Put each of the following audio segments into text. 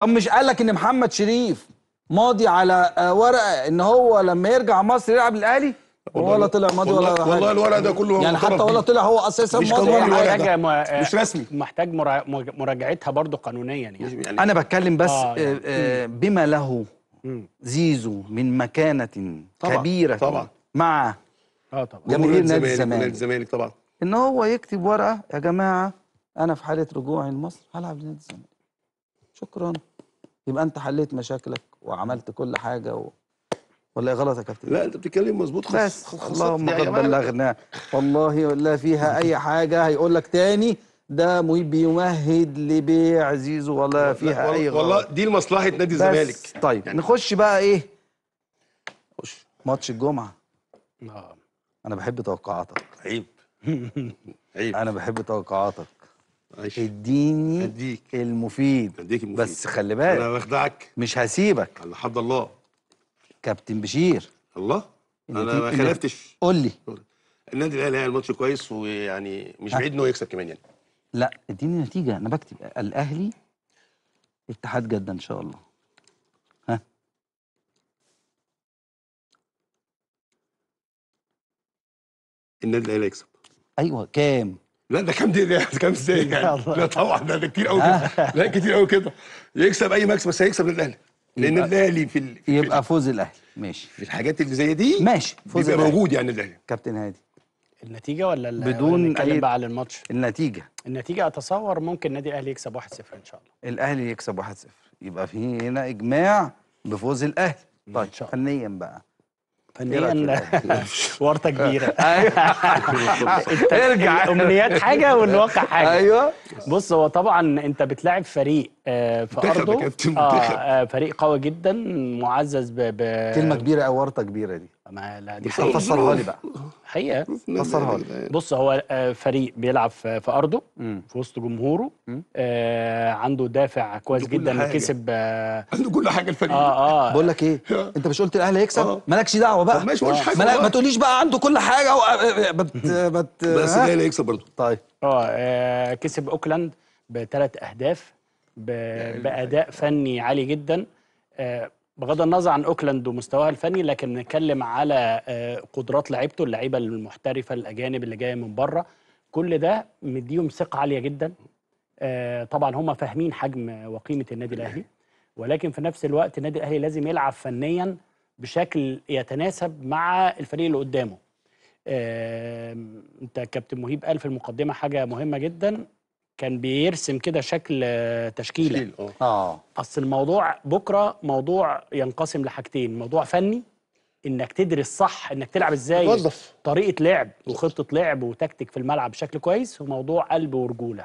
طب مش قال لك ان محمد شريف ماضي على آه، ورقه ان هو لما يرجع مصر يلعب الاهلي ولا طلع ماضي ولا والله, والله الورق ده كله يعني حتى ولا طلع هو اساسا ماضي ولا حاجه مش رسمي محتاج مراجعتها برضه قانونيا يعني. يعني انا بتكلم بس آه يعني. آه، آه، بما له زيزو من مكانه طبعا كبيره طبعا مع اه طبعا جماهير نادي الزمالك نادي الزمالك طبعا ان هو يكتب ورقه يا جماعه انا في حاله رجوعي لمصر هلعب لنادي الزمالك شكرا يبقى انت حليت مشاكلك وعملت كل حاجه و... ولا غلط يا كابتن لا انت بتتكلم مظبوط خالص بس اللهم قد يعني بلغنا والله لا فيها اي حاجه هيقول لك تاني ده بيمهد لبيع زيزو ولا فيها ولا اي غلط والله دي لمصلحه نادي الزمالك طيب يعني نخش بقى ايه خش ماتش الجمعه نعم انا بحب توقعاتك عيب عيب انا بحب توقعاتك عايش. اديني أديك. المفيد أديك المفيد بس خلي بالك انا بخدعك مش هسيبك على حد الله كابتن بشير الله انا ما خالفتش قول لي النادي الاهلي هيعمل ماتش كويس ويعني مش بعيد ان هو يكسب كمان يعني لا اديني نتيجه انا بكتب الاهلي اتحاد جده ان شاء الله ها النادي الاهلي هيكسب ايوه كام لا ده كام دقيقه كام ازاي يعني لا طبعا ده, ده كتير قوي كده لا كتير قوي كده يكسب اي مكسب بس هيكسب للاهلي لان الاهلي في ال... يبقى فوز الاهلي ماشي في الحاجات اللي زي دي ماشي فوز يبقى موجود يعني الاهلي كابتن هادي النتيجه ولا بدون اي بقى على الماتش النتيجه النتيجه اتصور ممكن النادي الاهلي يكسب 1-0 ان شاء الله الاهلي يكسب 1-0 يبقى في هنا اجماع بفوز الاهلي طيب فنيا بقى فنيا ايه ورطه كبيره ارجع أيوه. إيه الامنيات حاجه والواقع حاجه ايوه بص هو طبعا انت بتلاعب فريق آه، في ارضه آه،, آه فريق قوي جدا معزز ب كلمه كبيره او ورطه كبيره دي ما لا دي حقيقة فسرها لي بقى حقيقة فسرها لي بص هو آه، فريق بيلعب في أرضه في وسط جمهوره آه عنده دافع كويس جدا كسب آه عنده كل حاجة الفريق اه اه بقول لك إيه أنت مش قلت الأهلي هيكسب آه. مالكش دعوة بقى ماشي مالكش حاجة ما تقوليش بقى عنده كل حاجة و... آه، بت... بت... بس الأهلي هيكسب برضه طيب اه, آه، كسب أوكلاند بثلاث أهداف يعني بأداء فني عالي جدا بغض النظر عن اوكلاند ومستواها الفني لكن نتكلم على آه، قدرات لعيبته اللعيبه المحترفه الاجانب اللي جايه من بره كل ده مديهم ثقه عاليه جدا آه، طبعا هم فاهمين حجم وقيمه النادي الاهلي ولكن في نفس الوقت النادي الاهلي لازم يلعب فنيا بشكل يتناسب مع الفريق اللي قدامه انت كابتن مهيب قال في المقدمه حاجه مهمه جدا كان بيرسم كده شكل تشكيله تشكيل. آه. اه اصل الموضوع بكره موضوع ينقسم لحاجتين موضوع فني انك تدرس صح انك تلعب ازاي توظف طريقه لعب وخطه لعب وتكتيك في الملعب بشكل كويس وموضوع قلب ورجوله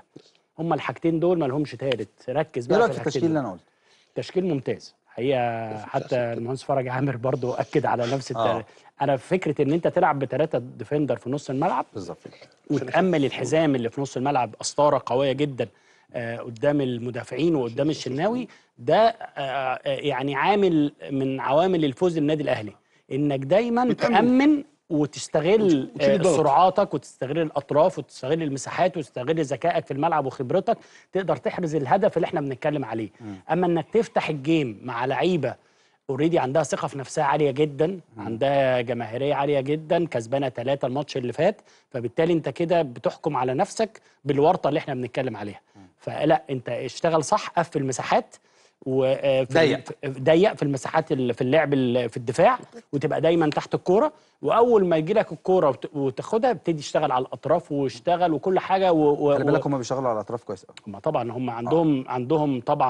هما الحاجتين دول ما لهمش تالت ركز بقى في إيه التشكيل اللي انا قلته تشكيل ممتاز حقيقه حتى المهندس فرج عامر برضو اكد على نفس آه. انا فكره ان انت تلعب بثلاثه ديفندر في نص الملعب بالظبط وتامل الحزام اللي في نص الملعب اسطاره قويه جدا آه، قدام المدافعين وقدام الشناوي ده آه، آه، يعني عامل من عوامل الفوز للنادي الاهلي انك دايما تامن وتستغل آه، سرعاتك وتستغل الاطراف وتستغل المساحات وتستغل ذكائك في الملعب وخبرتك تقدر تحرز الهدف اللي احنا بنتكلم عليه م. اما انك تفتح الجيم مع لعيبه اوريدي عندها ثقه في نفسها عاليه جدا م. عندها جماهيريه عاليه جدا كسبانه ثلاثة الماتش اللي فات فبالتالي انت كده بتحكم على نفسك بالورطه اللي احنا بنتكلم عليها م. فلا انت اشتغل صح قفل مساحات وضيق ضيق في المساحات في اللعب في الدفاع وتبقى دايما تحت الكوره واول ما يجي لك الكوره وتاخدها ابتدي اشتغل على الاطراف واشتغل وكل حاجه خلي بالك هم بيشتغلوا على الاطراف كويس قوي طبعا هم عندهم آه. عندهم طبعا